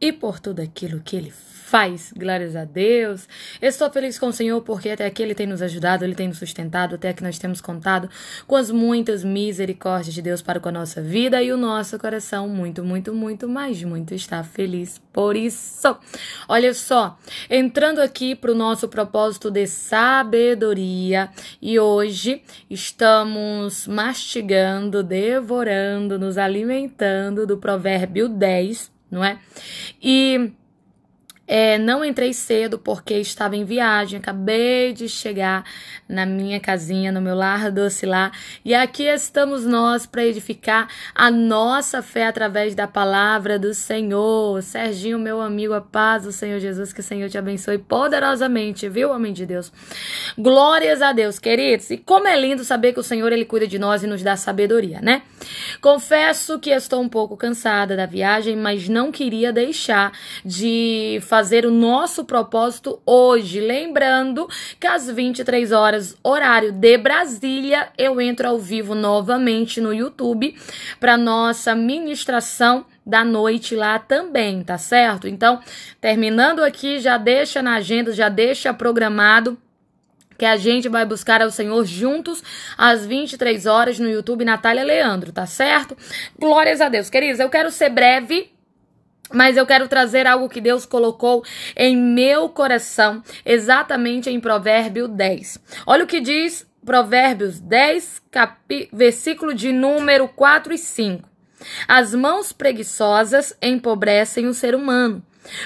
e por tudo aquilo que ele faz. Glórias a Deus. Eu estou feliz com o Senhor porque até aqui ele tem nos ajudado, ele tem nos sustentado, até aqui nós temos contado com as muitas misericórdias de Deus para com a nossa vida e o nosso coração muito, muito, muito, mais muito está feliz por isso. Olha só, entrando aqui para o nosso propósito de sabedoria e hoje estamos mastigando, devorando, nos alimentando do provérbio 10 não é? E é, não entrei cedo porque estava em viagem, acabei de chegar na minha casinha, no meu lar doce lá. E aqui estamos nós para edificar a nossa fé através da palavra do Senhor. Serginho, meu amigo, a paz do Senhor Jesus, que o Senhor te abençoe poderosamente, viu, homem de Deus? Glórias a Deus, queridos. E como é lindo saber que o Senhor ele cuida de nós e nos dá sabedoria, né? Confesso que estou um pouco cansada da viagem, mas não queria deixar de fazer fazer o nosso propósito hoje. Lembrando que às 23 horas, horário de Brasília, eu entro ao vivo novamente no YouTube para nossa ministração da noite lá também, tá certo? Então, terminando aqui, já deixa na agenda, já deixa programado que a gente vai buscar ao Senhor juntos às 23 horas no YouTube Natália Leandro, tá certo? Glórias a Deus. Queridos, eu quero ser breve, mas eu quero trazer algo que Deus colocou em meu coração, exatamente em Provérbio 10. Olha o que diz Provérbios 10, capi... versículo de número 4 e 5. As mãos preguiçosas empobrecem o ser humano,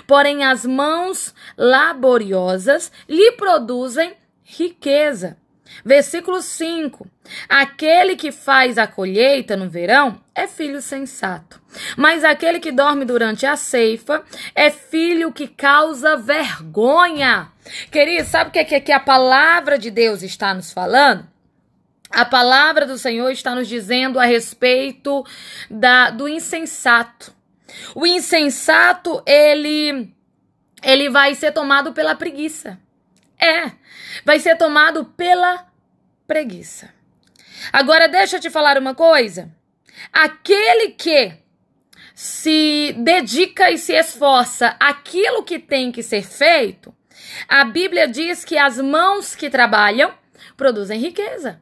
porém as mãos laboriosas lhe produzem riqueza. Versículo 5: Aquele que faz a colheita no verão é filho sensato, mas aquele que dorme durante a ceifa é filho que causa vergonha. Querido, sabe o que, é que, que a palavra de Deus está nos falando? A palavra do Senhor está nos dizendo a respeito da, do insensato. O insensato, ele, ele vai ser tomado pela preguiça. É vai ser tomado pela preguiça. Agora, deixa eu te falar uma coisa. Aquele que se dedica e se esforça aquilo que tem que ser feito, a Bíblia diz que as mãos que trabalham produzem riqueza.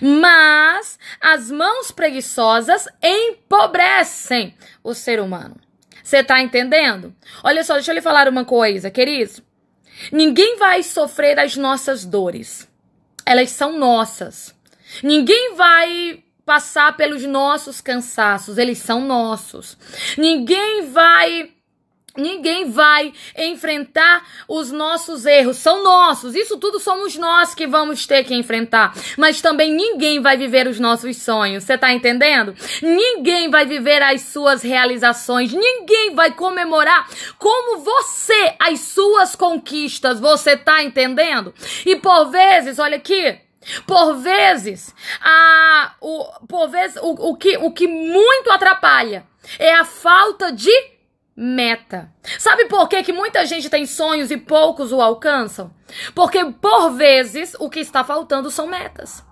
Mas as mãos preguiçosas empobrecem o ser humano. Você está entendendo? Olha só, deixa eu lhe falar uma coisa, queridos. Ninguém vai sofrer as nossas dores. Elas são nossas. Ninguém vai passar pelos nossos cansaços, eles são nossos. Ninguém vai Ninguém vai enfrentar os nossos erros, são nossos. Isso tudo somos nós que vamos ter que enfrentar. Mas também ninguém vai viver os nossos sonhos. Você tá entendendo? Ninguém vai viver as suas realizações. Ninguém vai comemorar como você as suas conquistas. Você tá entendendo? E por vezes, olha aqui, por vezes, a, o, por vezes o, o, que, o que muito atrapalha é a falta de meta. Sabe por que, que muita gente tem sonhos e poucos o alcançam? Porque por vezes o que está faltando são metas.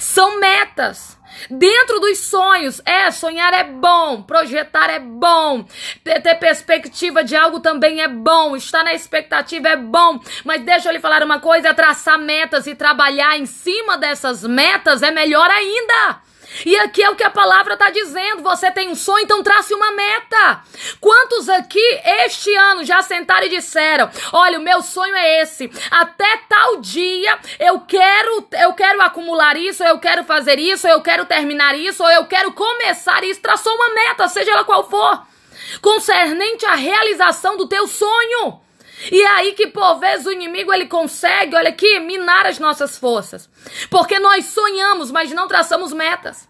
São metas. Dentro dos sonhos, é, sonhar é bom, projetar é bom, ter perspectiva de algo também é bom, estar na expectativa é bom, mas deixa eu lhe falar uma coisa: traçar metas e trabalhar em cima dessas metas é melhor ainda. E aqui é o que a palavra está dizendo: você tem um sonho, então trace uma meta. Quantos aqui este ano já sentaram e disseram: olha, o meu sonho é esse, até tal dia eu quero, eu quero acumular isso, eu quero fazer isso, eu quero terminar isso, ou eu quero começar isso. Traçou uma meta, seja ela qual for, concernente à realização do teu sonho. E é aí que por vezes o inimigo ele consegue, olha aqui, minar as nossas forças. Porque nós sonhamos, mas não traçamos metas.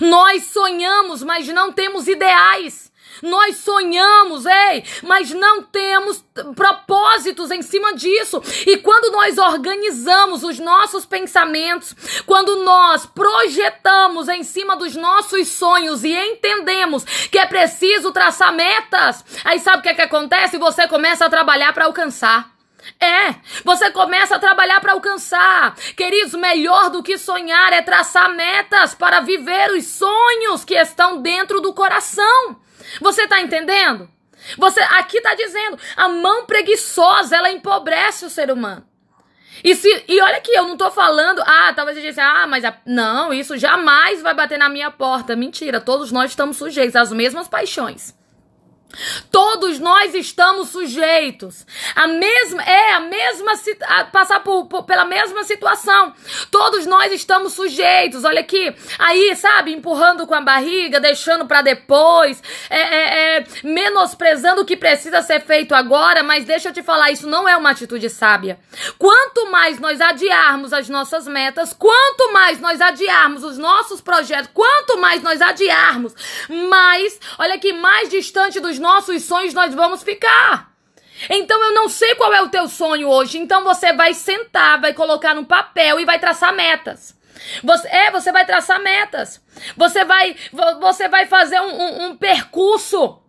Nós sonhamos, mas não temos ideais. Nós sonhamos, ei, mas não temos propósitos em cima disso. E quando nós organizamos os nossos pensamentos, quando nós projetamos em cima dos nossos sonhos e entendemos que é preciso traçar metas, aí sabe o que, é que acontece? Você começa a trabalhar para alcançar. É, você começa a trabalhar para alcançar. Queridos, melhor do que sonhar é traçar metas para viver os sonhos que estão dentro do coração. Você está entendendo? Você aqui está dizendo, a mão preguiçosa, ela empobrece o ser humano. E, se, e olha que eu não estou falando, ah, talvez a gente ah, mas a, não, isso jamais vai bater na minha porta. Mentira, todos nós estamos sujeitos às mesmas paixões. Todos nós estamos sujeitos a mesma é a mesma a passar por, por, pela mesma situação. Todos nós estamos sujeitos. Olha aqui, aí sabe, empurrando com a barriga, deixando para depois, é, é, é, menosprezando o que precisa ser feito agora. Mas deixa eu te falar, isso não é uma atitude sábia. Quanto mais nós adiarmos as nossas metas, quanto mais nós adiarmos os nossos projetos, quanto mais nós adiarmos, mais, olha aqui, mais distante dos nossos sonhos nós vamos ficar. Então eu não sei qual é o teu sonho hoje. Então você vai sentar, vai colocar no papel e vai traçar metas. Você, é, você vai traçar metas. Você vai, você vai fazer um, um, um percurso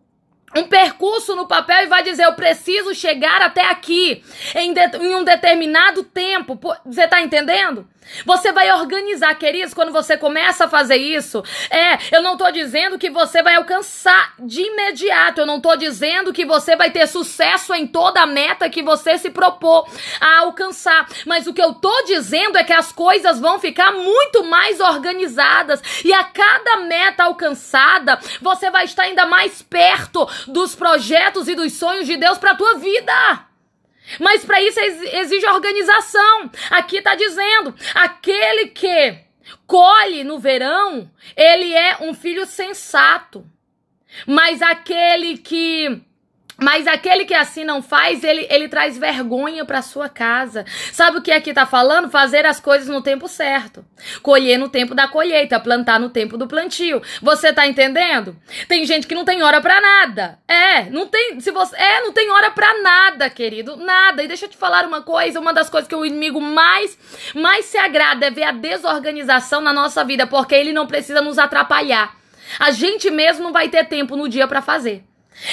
um percurso no papel e vai dizer: Eu preciso chegar até aqui em, de, em um determinado tempo. você tá entendendo? Você vai organizar, queridos, quando você começa a fazer isso. É, eu não tô dizendo que você vai alcançar de imediato. Eu não tô dizendo que você vai ter sucesso em toda a meta que você se propôs a alcançar. Mas o que eu tô dizendo é que as coisas vão ficar muito mais organizadas. E a cada meta alcançada, você vai estar ainda mais perto dos projetos e dos sonhos de Deus para a tua vida. Mas para isso exige organização. Aqui está dizendo: aquele que colhe no verão, ele é um filho sensato. Mas aquele que mas aquele que assim não faz, ele, ele traz vergonha para sua casa. Sabe o que aqui tá falando? Fazer as coisas no tempo certo. Colher no tempo da colheita, plantar no tempo do plantio. Você tá entendendo? Tem gente que não tem hora para nada. É, não tem, se você, é, não tem hora para nada, querido, nada. E deixa eu te falar uma coisa, uma das coisas que o inimigo mais mais se agrada é ver a desorganização na nossa vida, porque ele não precisa nos atrapalhar. A gente mesmo não vai ter tempo no dia para fazer.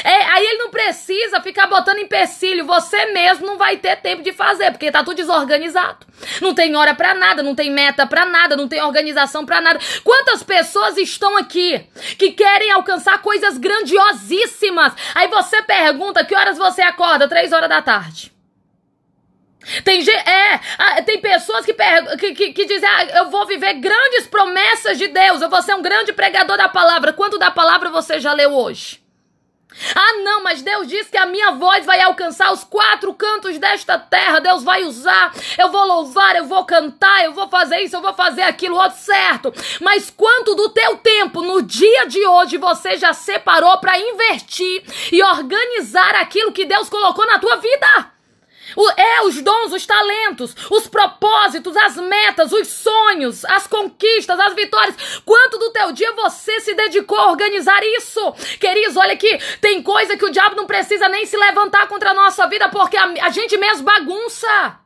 É, aí ele não precisa ficar botando empecilho, você mesmo não vai ter tempo de fazer, porque tá tudo desorganizado. Não tem hora para nada, não tem meta para nada, não tem organização para nada. Quantas pessoas estão aqui que querem alcançar coisas grandiosíssimas? Aí você pergunta que horas você acorda? Três horas da tarde. Tem, é, tem pessoas que, que, que, que dizem, ah, eu vou viver grandes promessas de Deus, eu vou ser um grande pregador da palavra. Quanto da palavra você já leu hoje? Ah, não, mas Deus diz que a minha voz vai alcançar os quatro cantos desta terra. Deus vai usar. Eu vou louvar, eu vou cantar, eu vou fazer isso, eu vou fazer aquilo, ó, certo. Mas quanto do teu tempo no dia de hoje você já separou para investir e organizar aquilo que Deus colocou na tua vida? O, é, os dons, os talentos, os propósitos, as metas, os sonhos, as conquistas, as vitórias. Quanto do teu dia você se dedicou a organizar isso? Queridos, olha aqui, tem coisa que o diabo não precisa nem se levantar contra a nossa vida, porque a, a gente mesmo bagunça.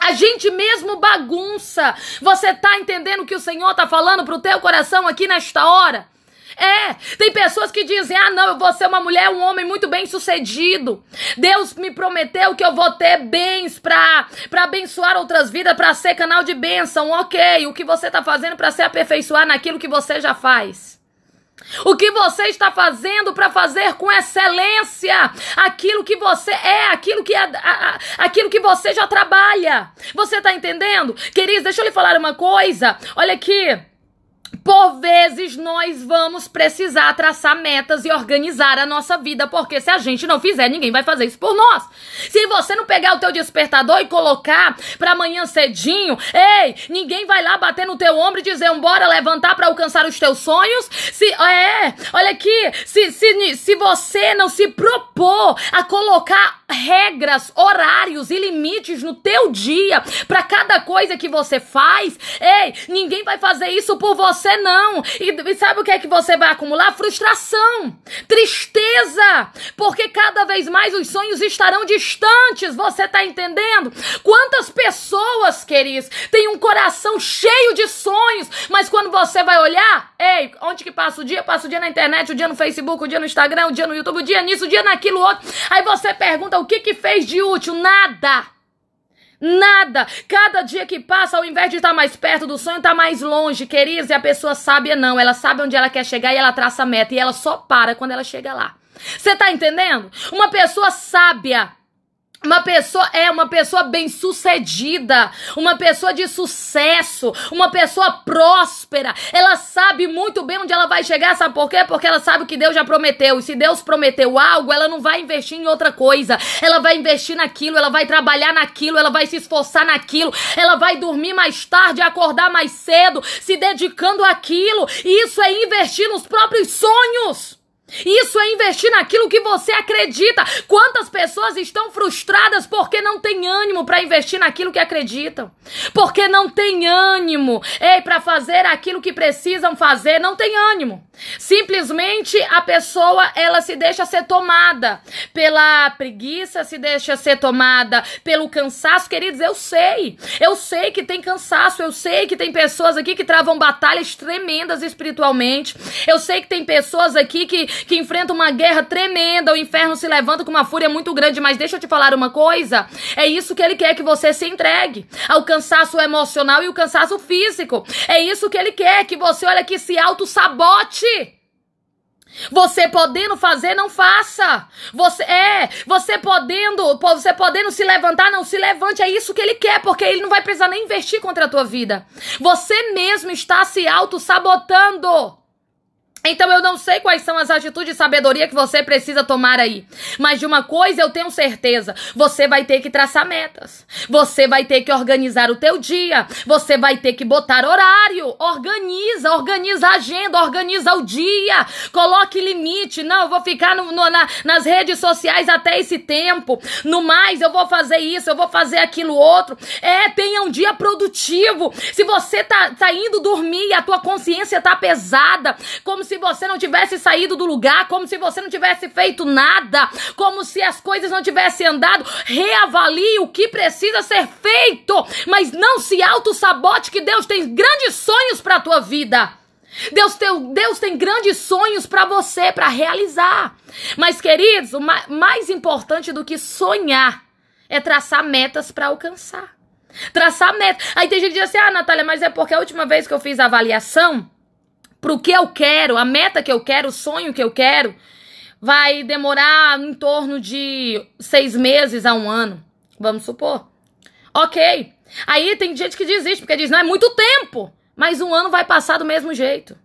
A gente mesmo bagunça. Você tá entendendo o que o Senhor tá falando pro teu coração aqui nesta hora? É, tem pessoas que dizem: ah, não, eu vou ser uma mulher, um homem muito bem sucedido. Deus me prometeu que eu vou ter bens para pra abençoar outras vidas, para ser canal de bênção. Ok, o que você está fazendo para se aperfeiçoar naquilo que você já faz? O que você está fazendo para fazer com excelência aquilo que você é, aquilo que, é, a, a, aquilo que você já trabalha? Você está entendendo? Queridos, deixa eu lhe falar uma coisa. Olha aqui. Por vezes nós vamos precisar traçar metas e organizar a nossa vida, porque se a gente não fizer, ninguém vai fazer isso por nós. Se você não pegar o teu despertador e colocar para amanhã cedinho, ei, ninguém vai lá bater no teu ombro e dizer, "Bora levantar para alcançar os teus sonhos?" Se é, olha aqui, se se se você não se propor a colocar regras, horários e limites no teu dia para cada coisa que você faz. Ei, ninguém vai fazer isso por você não. E, e sabe o que é que você vai acumular? Frustração, tristeza, porque cada vez mais os sonhos estarão distantes. Você tá entendendo? Quantas pessoas, queridos, têm um coração cheio de sonhos, mas quando você vai olhar, ei, onde que passa o dia? Passa o dia na internet, o dia no Facebook, o dia no Instagram, o dia no YouTube, o dia nisso, o dia naquilo outro. Aí você pergunta o que que fez de útil? Nada. Nada. Cada dia que passa, ao invés de estar mais perto do sonho, está mais longe, queridos. E a pessoa sábia não. Ela sabe onde ela quer chegar e ela traça a meta. E ela só para quando ela chega lá. Você tá entendendo? Uma pessoa sábia uma pessoa é uma pessoa bem-sucedida, uma pessoa de sucesso, uma pessoa próspera. Ela sabe muito bem onde ela vai chegar, sabe por quê? Porque ela sabe que Deus já prometeu. E se Deus prometeu algo, ela não vai investir em outra coisa. Ela vai investir naquilo, ela vai trabalhar naquilo, ela vai se esforçar naquilo, ela vai dormir mais tarde, acordar mais cedo, se dedicando àquilo. E isso é investir nos próprios sonhos. Isso é investir naquilo que você acredita. Quantas pessoas estão frustradas porque não tem ânimo para investir naquilo que acreditam? Porque não tem ânimo, ei, para fazer aquilo que precisam fazer, não tem ânimo. Simplesmente a pessoa, ela se deixa ser tomada pela preguiça, se deixa ser tomada pelo cansaço, queridos, eu sei. Eu sei que tem cansaço, eu sei que tem pessoas aqui que travam batalhas tremendas espiritualmente. Eu sei que tem pessoas aqui que que enfrenta uma guerra tremenda, o inferno se levanta com uma fúria muito grande, mas deixa eu te falar uma coisa, é isso que ele quer que você se entregue, ao cansaço emocional e o cansaço físico. É isso que ele quer, que você olha que se auto sabote. Você podendo fazer, não faça. Você é, você podendo, você podendo se levantar, não se levante. É isso que ele quer, porque ele não vai precisar nem investir contra a tua vida. Você mesmo está se auto sabotando. Então eu não sei quais são as atitudes de sabedoria que você precisa tomar aí. Mas de uma coisa eu tenho certeza, você vai ter que traçar metas. Você vai ter que organizar o teu dia, você vai ter que botar horário. Organiza, organiza a agenda, organiza o dia. Coloque limite. Não, eu vou ficar no, no, na, nas redes sociais até esse tempo. No mais, eu vou fazer isso, eu vou fazer aquilo outro. É, tenha um dia produtivo. Se você tá, tá indo dormir e a tua consciência tá pesada, como se se você não tivesse saído do lugar, como se você não tivesse feito nada, como se as coisas não tivessem andado. Reavalie o que precisa ser feito, mas não se auto-sabote, que Deus tem grandes sonhos para a tua vida. Deus, teu, Deus tem grandes sonhos para você, para realizar. Mas, queridos, o ma mais importante do que sonhar é traçar metas para alcançar. Traçar metas. Aí tem gente que diz assim: ah, Natália, mas é porque a última vez que eu fiz a avaliação, o que eu quero, a meta que eu quero, o sonho que eu quero, vai demorar em torno de seis meses a um ano, vamos supor. Ok. Aí tem gente que desiste, porque diz, não, é muito tempo. Mas um ano vai passar do mesmo jeito.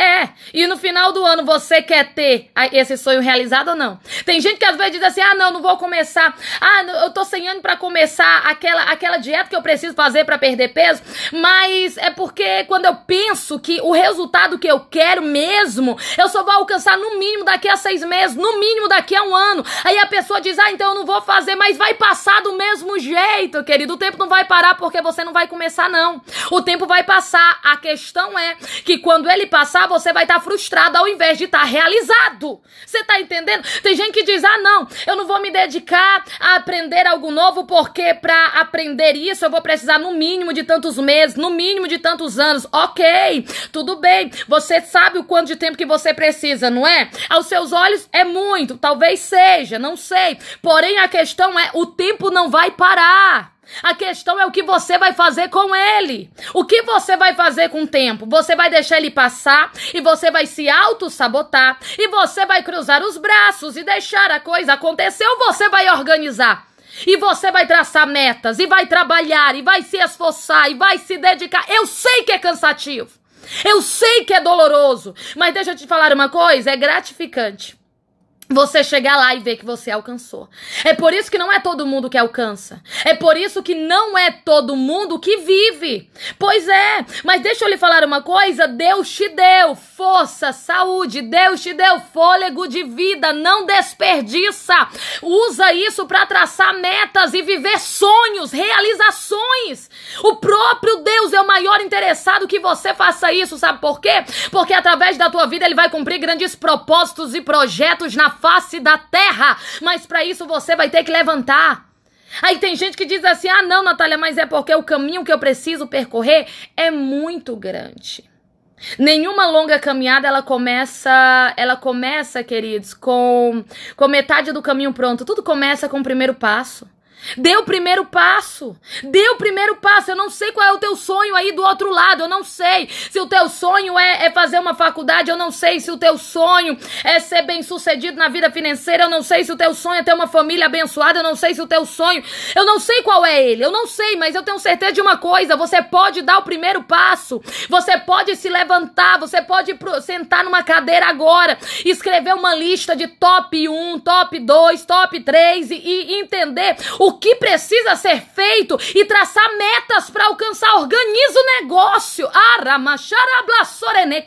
É, e no final do ano você quer ter esse sonho realizado ou não? Tem gente que às vezes diz assim: ah, não, não vou começar. Ah, eu tô sem ano pra começar aquela, aquela dieta que eu preciso fazer para perder peso. Mas é porque quando eu penso que o resultado que eu quero mesmo, eu só vou alcançar no mínimo daqui a seis meses, no mínimo daqui a um ano. Aí a pessoa diz: ah, então eu não vou fazer, mas vai passar do mesmo jeito, querido. O tempo não vai parar porque você não vai começar, não. O tempo vai passar. A questão é que quando ele passar, você vai estar tá frustrado ao invés de estar tá realizado. Você tá entendendo? Tem gente que diz: ah, não, eu não vou me dedicar a aprender algo novo, porque para aprender isso eu vou precisar no mínimo de tantos meses, no mínimo de tantos anos. Ok, tudo bem. Você sabe o quanto de tempo que você precisa, não é? Aos seus olhos é muito, talvez seja, não sei. Porém, a questão é: o tempo não vai parar. A questão é o que você vai fazer com ele. O que você vai fazer com o tempo? Você vai deixar ele passar e você vai se auto-sabotar e você vai cruzar os braços e deixar a coisa acontecer ou você vai organizar? E você vai traçar metas e vai trabalhar e vai se esforçar e vai se dedicar. Eu sei que é cansativo. Eu sei que é doloroso, mas deixa eu te falar uma coisa, é gratificante você chegar lá e ver que você alcançou. É por isso que não é todo mundo que alcança. É por isso que não é todo mundo que vive. Pois é, mas deixa eu lhe falar uma coisa: Deus te deu força, saúde, Deus te deu fôlego de vida. Não desperdiça. Usa isso para traçar metas e viver sonhos, realizações. O próprio Deus é o maior interessado que você faça isso, sabe por quê? Porque através da tua vida ele vai cumprir grandes propósitos e projetos na face da terra. Mas para isso você vai ter que levantar. Aí tem gente que diz assim: ah, não, Natália, mas é porque o caminho que eu preciso percorrer é muito grande. Nenhuma longa caminhada ela começa, ela começa, queridos, com com metade do caminho pronto. Tudo começa com o primeiro passo. Dê o primeiro passo. Dê o primeiro passo. Eu não sei qual é o teu sonho aí do outro lado. Eu não sei se o teu sonho é, é fazer uma faculdade. Eu não sei se o teu sonho é ser bem sucedido na vida financeira. Eu não sei se o teu sonho é ter uma família abençoada. Eu não sei se o teu sonho. Eu não sei qual é ele. Eu não sei, mas eu tenho certeza de uma coisa: você pode dar o primeiro passo. Você pode se levantar. Você pode sentar numa cadeira agora. Escrever uma lista de top 1, top 2, top 3 e, e entender o o que precisa ser feito e traçar metas para alcançar. Organiza o negócio. Né,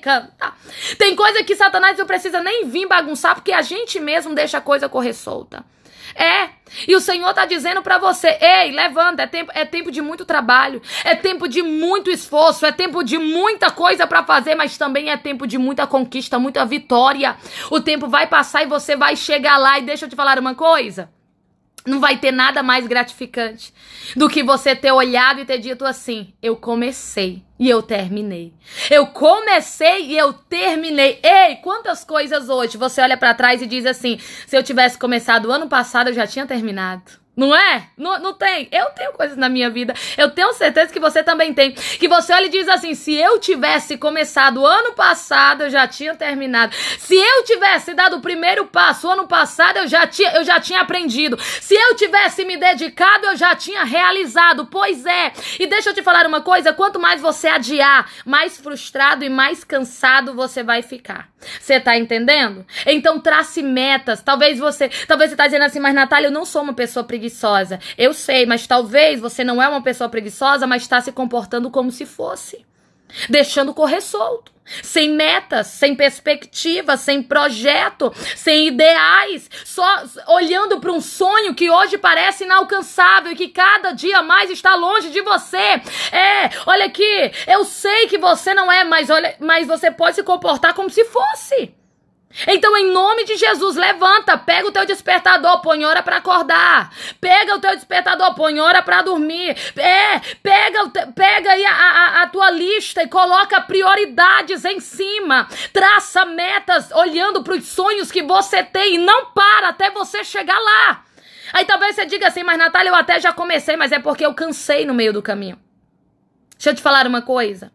Tem coisa que Satanás não precisa nem vir bagunçar, porque a gente mesmo deixa a coisa correr solta. É. E o Senhor está dizendo para você: ei, levanta, é tempo, é tempo de muito trabalho, é tempo de muito esforço, é tempo de muita coisa para fazer, mas também é tempo de muita conquista, muita vitória. O tempo vai passar e você vai chegar lá. E deixa eu te falar uma coisa: não vai ter nada mais gratificante do que você ter olhado e ter dito assim: eu comecei e eu terminei. Eu comecei e eu terminei. Ei, quantas coisas hoje você olha para trás e diz assim: se eu tivesse começado ano passado, eu já tinha terminado. Não é? Não, não tem? Eu tenho coisas na minha vida. Eu tenho certeza que você também tem. Que você olha e diz assim: se eu tivesse começado ano passado, eu já tinha terminado. Se eu tivesse dado o primeiro passo ano passado, eu já tinha, eu já tinha aprendido. Se eu tivesse me dedicado, eu já tinha realizado. Pois é. E deixa eu te falar uma coisa: quanto mais você adiar, mais frustrado e mais cansado você vai ficar. Você tá entendendo? Então trace metas. Talvez você, talvez você tá dizendo assim, mas Natália, eu não sou uma pessoa preguiçosa preguiçosa. Eu sei, mas talvez você não é uma pessoa preguiçosa, mas está se comportando como se fosse. Deixando correr solto, sem metas, sem perspectiva, sem projeto, sem ideais, só olhando para um sonho que hoje parece inalcançável e que cada dia mais está longe de você. É, olha aqui, eu sei que você não é, mas olha, mas você pode se comportar como se fosse. Então, em nome de Jesus, levanta, pega o teu despertador, põe hora para acordar. Pega o teu despertador, põe hora para dormir. É, pega, pega aí a, a, a tua lista e coloca prioridades em cima. Traça metas olhando para os sonhos que você tem e não para até você chegar lá. Aí talvez você diga assim, mas Natália, eu até já comecei, mas é porque eu cansei no meio do caminho. Deixa eu te falar uma coisa.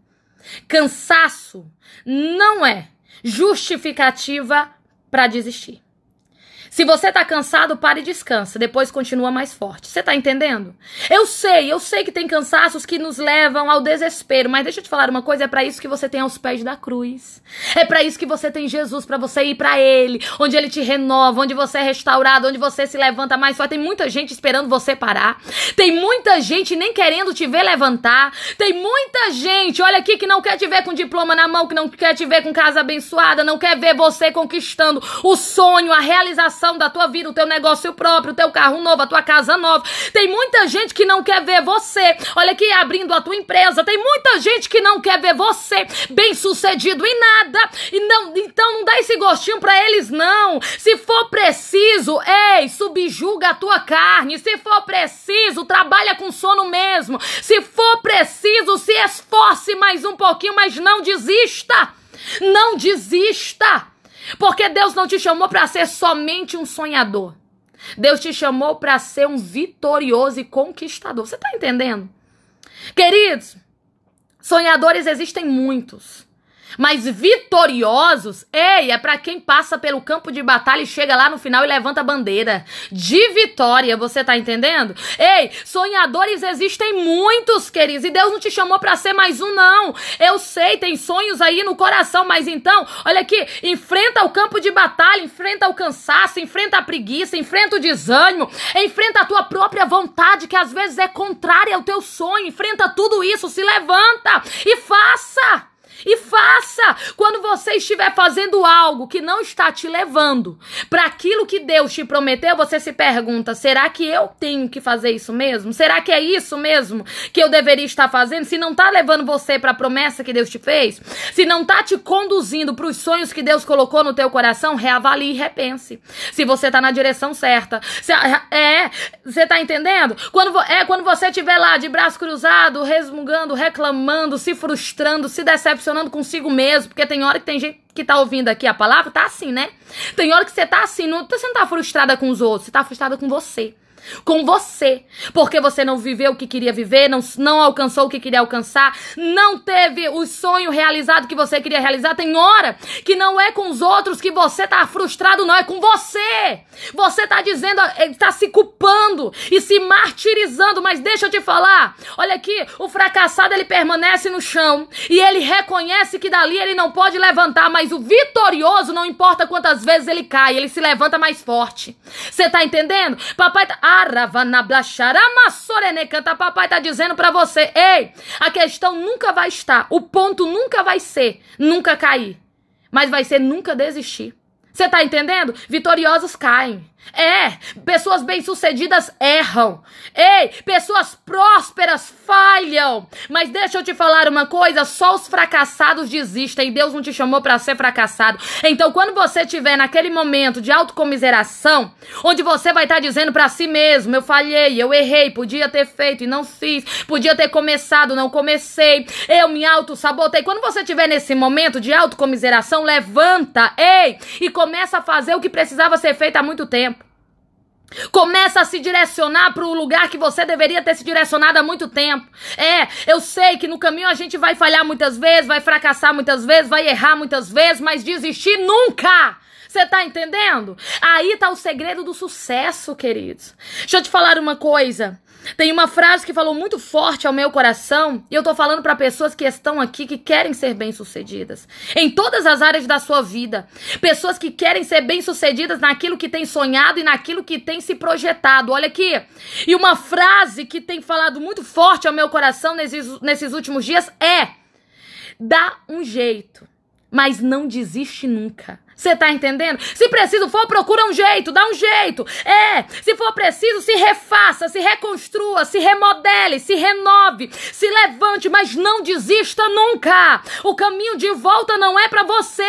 Cansaço não é justificativa para desistir. Se você tá cansado, pare e descansa. Depois continua mais forte. Você tá entendendo? Eu sei, eu sei que tem cansaços que nos levam ao desespero, mas deixa eu te falar uma coisa, é para isso que você tem aos pés da cruz. É para isso que você tem Jesus para você ir para ele, onde ele te renova, onde você é restaurado, onde você se levanta mais forte. Tem muita gente esperando você parar. Tem muita gente nem querendo te ver levantar. Tem muita gente, olha aqui que não quer te ver com diploma na mão, que não quer te ver com casa abençoada, não quer ver você conquistando o sonho, a realização realização da tua vida, o teu negócio próprio, o teu carro novo, a tua casa nova. Tem muita gente que não quer ver você, olha aqui, abrindo a tua empresa. Tem muita gente que não quer ver você bem sucedido em nada. E não, então não dá esse gostinho para eles, não. Se for preciso, ei, subjuga a tua carne. Se for preciso, trabalha com sono mesmo. Se for preciso, se esforce mais um pouquinho, mas não desista. Não desista. Porque Deus não te chamou para ser somente um sonhador. Deus te chamou para ser um vitorioso e conquistador. Você está entendendo? Queridos, sonhadores existem muitos. Mas vitoriosos, ei, é para quem passa pelo campo de batalha e chega lá no final e levanta a bandeira de vitória, você tá entendendo? Ei, sonhadores existem muitos, queridos, e Deus não te chamou para ser mais um não. Eu sei, tem sonhos aí no coração, mas então, olha aqui, enfrenta o campo de batalha, enfrenta o cansaço, enfrenta a preguiça, enfrenta o desânimo, enfrenta a tua própria vontade que às vezes é contrária ao teu sonho, enfrenta tudo isso, se levanta e faça. E faça! Quando você estiver fazendo algo que não está te levando para aquilo que Deus te prometeu, você se pergunta: será que eu tenho que fazer isso mesmo? Será que é isso mesmo que eu deveria estar fazendo? Se não está levando você para a promessa que Deus te fez, se não está te conduzindo para os sonhos que Deus colocou no teu coração, reavalie e repense. Se você está na direção certa. Se, é, você está entendendo? Quando, é, quando você estiver lá de braço cruzado, resmungando, reclamando, se frustrando, se decepcionando, decepcionando consigo mesmo, porque tem hora que tem gente que tá ouvindo aqui a palavra, tá assim, né? Tem hora que você tá assim, não, você não tá frustrada com os outros, você tá frustrada com você com você, porque você não viveu o que queria viver, não, não alcançou o que queria alcançar, não teve o sonho realizado que você queria realizar. Tem hora que não é com os outros que você tá frustrado, não, é com você. Você tá dizendo, eh, tá se culpando e se martirizando, mas deixa eu te falar. Olha aqui, o fracassado ele permanece no chão e ele reconhece que dali ele não pode levantar, mas o vitorioso não importa quantas vezes ele cai, ele se levanta mais forte. Você tá entendendo? Papai tá canta. Papai tá dizendo para você: ei, a questão nunca vai estar, o ponto nunca vai ser, nunca cair, mas vai ser nunca desistir. Você tá entendendo? Vitoriosos caem. É, pessoas bem-sucedidas erram. Ei, pessoas prósperas falham. Mas deixa eu te falar uma coisa, só os fracassados desistem. Deus não te chamou para ser fracassado. Então, quando você estiver naquele momento de autocomiseração, onde você vai estar tá dizendo para si mesmo, eu falhei, eu errei, podia ter feito e não fiz, podia ter começado, não comecei, eu me auto-sabotei. Quando você estiver nesse momento de autocomiseração, levanta, ei, e começa a fazer o que precisava ser feito há muito tempo. Começa a se direcionar para o lugar que você deveria ter se direcionado há muito tempo. É, eu sei que no caminho a gente vai falhar muitas vezes, vai fracassar muitas vezes, vai errar muitas vezes, mas desistir nunca! Você tá entendendo? Aí tá o segredo do sucesso, queridos. Deixa eu te falar uma coisa. Tem uma frase que falou muito forte ao meu coração, e eu tô falando para pessoas que estão aqui que querem ser bem-sucedidas em todas as áreas da sua vida. Pessoas que querem ser bem-sucedidas naquilo que tem sonhado e naquilo que tem se projetado. Olha aqui. E uma frase que tem falado muito forte ao meu coração nesses, nesses últimos dias é: dá um jeito, mas não desiste nunca. Você tá entendendo? Se preciso for, procura um jeito, dá um jeito. É, se for preciso, se refaça, se reconstrua, se remodele, se renove, se levante, mas não desista nunca. O caminho de volta não é para você.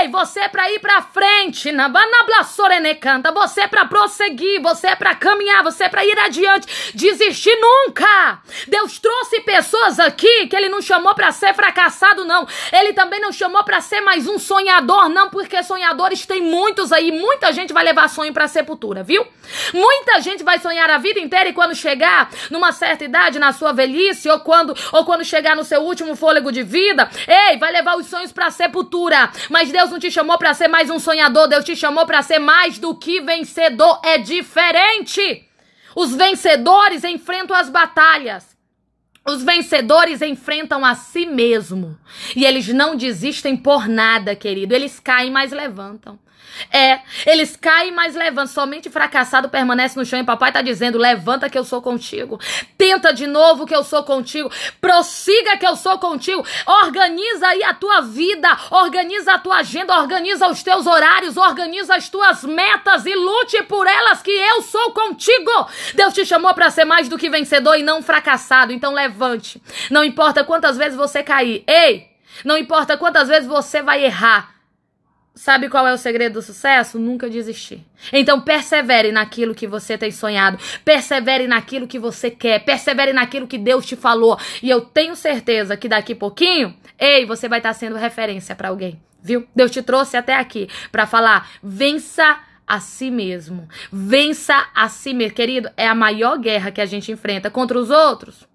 Ei, você é para ir para frente. Na canta, você é para prosseguir, você é para caminhar, você é para ir adiante. Desistir nunca. Deus trouxe pessoas aqui que ele não chamou para ser fracassado não. Ele também não chamou para ser mais um sonhador não, por porque sonhadores tem muitos aí, muita gente vai levar sonho para sepultura, viu? Muita gente vai sonhar a vida inteira e quando chegar numa certa idade, na sua velhice ou quando ou quando chegar no seu último fôlego de vida, ei, vai levar os sonhos para sepultura. Mas Deus não te chamou para ser mais um sonhador, Deus te chamou para ser mais do que vencedor, é diferente. Os vencedores enfrentam as batalhas. Os vencedores enfrentam a si mesmo. E eles não desistem por nada, querido. Eles caem, mas levantam. É, eles caem, mas levantam. Somente fracassado permanece no chão e papai tá dizendo: levanta que eu sou contigo. Tenta de novo que eu sou contigo. Prossiga que eu sou contigo. Organiza aí a tua vida, organiza a tua agenda, organiza os teus horários, organiza as tuas metas e lute por elas que eu sou contigo. Deus te chamou para ser mais do que vencedor e não fracassado. Então levante. Não importa quantas vezes você cair. Ei, não importa quantas vezes você vai errar. Sabe qual é o segredo do sucesso? Nunca desistir. Então persevere naquilo que você tem sonhado, persevere naquilo que você quer, persevere naquilo que Deus te falou. E eu tenho certeza que daqui pouquinho, ei, você vai estar sendo referência para alguém, viu? Deus te trouxe até aqui para falar: vença a si mesmo. Vença a si mesmo. Querido, é a maior guerra que a gente enfrenta contra os outros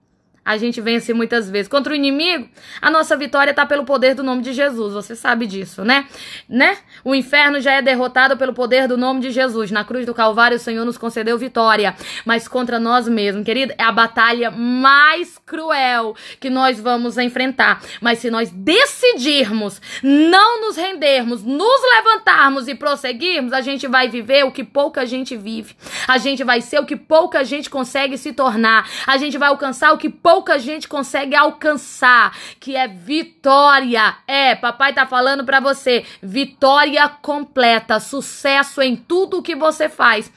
a gente vence muitas vezes. Contra o inimigo, a nossa vitória está pelo poder do nome de Jesus. Você sabe disso, né? Né? O inferno já é derrotado pelo poder do nome de Jesus. Na cruz do Calvário, o Senhor nos concedeu vitória. Mas contra nós mesmos, querido, é a batalha mais cruel que nós vamos enfrentar. Mas se nós decidirmos não nos rendermos, nos levantarmos e prosseguirmos, a gente vai viver o que pouca gente vive. A gente vai ser o que pouca gente consegue se tornar. A gente vai alcançar o que pouca pouca gente consegue alcançar, que é vitória. É, papai tá falando para você, vitória completa, sucesso em tudo que você faz.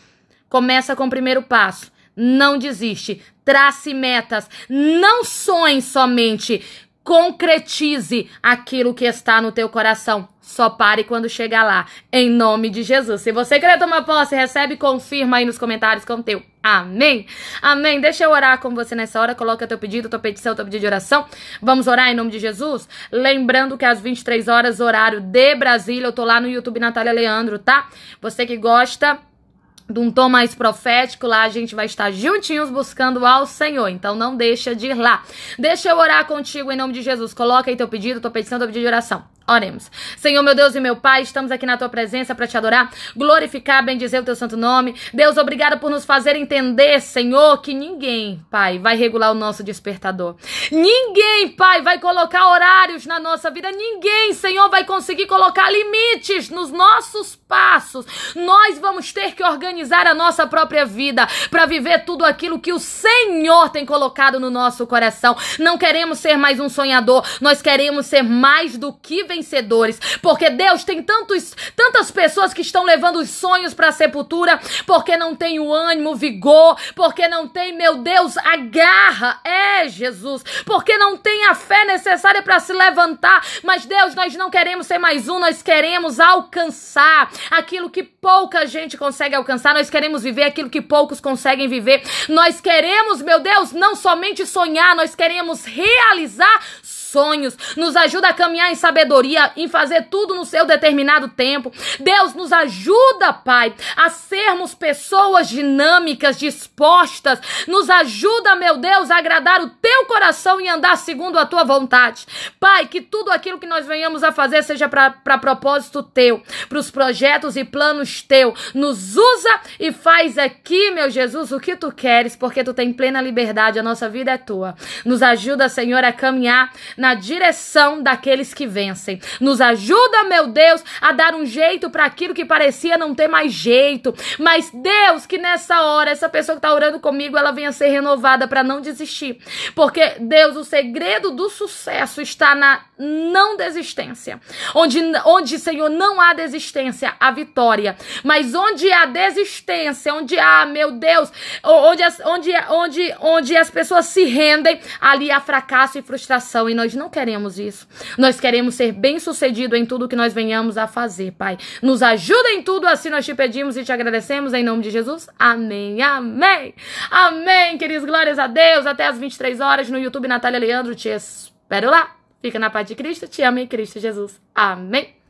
Começa com o primeiro passo. Não desiste. Trace metas. Não sonhe somente. Concretize aquilo que está no teu coração. Só pare quando chegar lá. Em nome de Jesus. Se você quer tomar posse, recebe, confirma aí nos comentários com o teu. Amém? Amém. Deixa eu orar com você nessa hora. Coloca teu pedido, tua petição, teu pedido de oração. Vamos orar em nome de Jesus? Lembrando que às 23 horas, horário de Brasília, eu tô lá no YouTube Natália Leandro, tá? Você que gosta de um tom mais profético, lá a gente vai estar juntinhos buscando ao Senhor. Então não deixa de ir lá. Deixa eu orar contigo em nome de Jesus. Coloca aí teu pedido, tua petição, teu pedido de oração. Oremos. Senhor, meu Deus e meu Pai, estamos aqui na tua presença para te adorar, glorificar, bendizer o teu santo nome. Deus, obrigado por nos fazer entender, Senhor, que ninguém, Pai, vai regular o nosso despertador. Ninguém, Pai, vai colocar horários na nossa vida. Ninguém, Senhor, vai conseguir colocar limites nos nossos passos. Nós vamos ter que organizar a nossa própria vida para viver tudo aquilo que o Senhor tem colocado no nosso coração. Não queremos ser mais um sonhador, nós queremos ser mais do que vencedores, porque Deus tem tantos, tantas pessoas que estão levando os sonhos para a sepultura, porque não tem o ânimo, o vigor, porque não tem, meu Deus, a garra, é Jesus, porque não tem a fé necessária para se levantar, mas Deus, nós não queremos ser mais um, nós queremos alcançar aquilo que pouca gente consegue alcançar, nós queremos viver aquilo que poucos conseguem viver, nós queremos, meu Deus, não somente sonhar, nós queremos realizar sonhos sonhos, nos ajuda a caminhar em sabedoria, em fazer tudo no seu determinado tempo. Deus nos ajuda, Pai, a sermos pessoas dinâmicas, dispostas. Nos ajuda, meu Deus, a agradar o teu coração e andar segundo a tua vontade. Pai, que tudo aquilo que nós venhamos a fazer seja para propósito teu, para os projetos e planos teu. Nos usa e faz aqui, meu Jesus, o que tu queres, porque tu tem plena liberdade, a nossa vida é tua. Nos ajuda, Senhor, a caminhar na direção daqueles que vencem. Nos ajuda, meu Deus, a dar um jeito para aquilo que parecia não ter mais jeito. Mas Deus, que nessa hora essa pessoa que está orando comigo, ela venha ser renovada para não desistir. Porque Deus, o segredo do sucesso está na não desistência. Onde onde Senhor não há desistência, há vitória. Mas onde há desistência, onde há, meu Deus, onde onde onde onde as pessoas se rendem, ali há fracasso e frustração e nós nós não queremos isso. Nós queremos ser bem-sucedido em tudo que nós venhamos a fazer, Pai. Nos ajuda em tudo, assim nós te pedimos e te agradecemos em nome de Jesus. Amém, amém. Amém, queridos. Glórias a Deus. Até às 23 horas no YouTube Natália Leandro. Te espero lá. Fica na paz de Cristo. Te amo em Cristo Jesus. Amém.